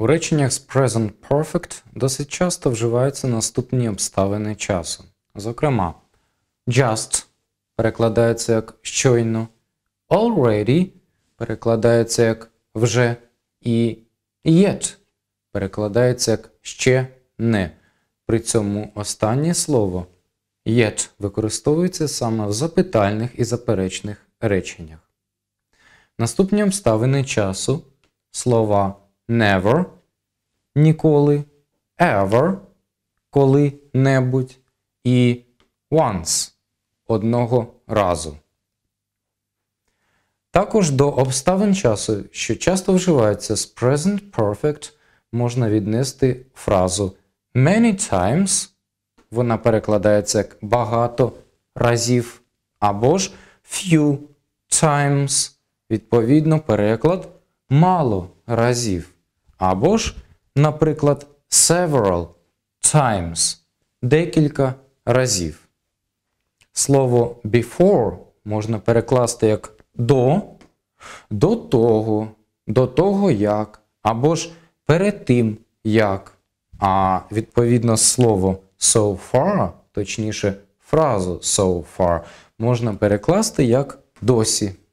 У реченнях з Present Perfect досить часто вживаються наступні обставини часу. Зокрема, just перекладається як щойно, already перекладається як вже і yet перекладається як ще не. При цьому останнє слово yet використовується саме в запитальних і заперечних реченнях. Наступні обставини часу слова never ніколи, ever коли-небудь і once одного разу. Також до обставин часу, що часто вживається з present perfect, можна віднести фразу many times, вона перекладається як багато разів, або ж few times, відповідно, переклад мало разів. Або ж, наприклад, several times декілька разів. Слово before можна перекласти як до, до того, до того як, або ж перед тим як. А відповідно слово so far, точніше фразу so far, можна перекласти як досі.